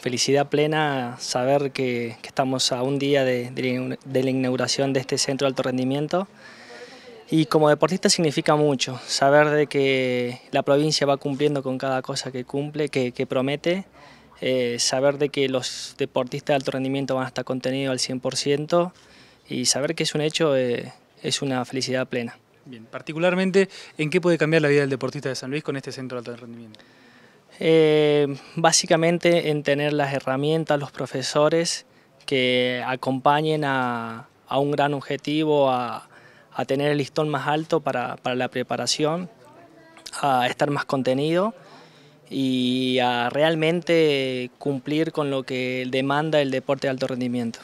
felicidad plena saber que, estamos a un día de, la inauguración de este centro de alto rendimiento. Y como deportista significa mucho, saber de que la provincia va cumpliendo con cada cosa que cumple, que, promete, eh, saber de que los deportistas de alto rendimiento van a estar contenidos al 100% y saber que es un hecho eh, es una felicidad plena. Bien, particularmente, ¿en qué puede cambiar la vida del deportista de San Luis con este centro de alto rendimiento? Eh, básicamente en tener las herramientas, los profesores que acompañen a, un gran objetivo, a, tener el listón más alto para, para, la preparación, a estar más contenido y a realmente cumplir con lo que demanda el deporte de alto rendimiento.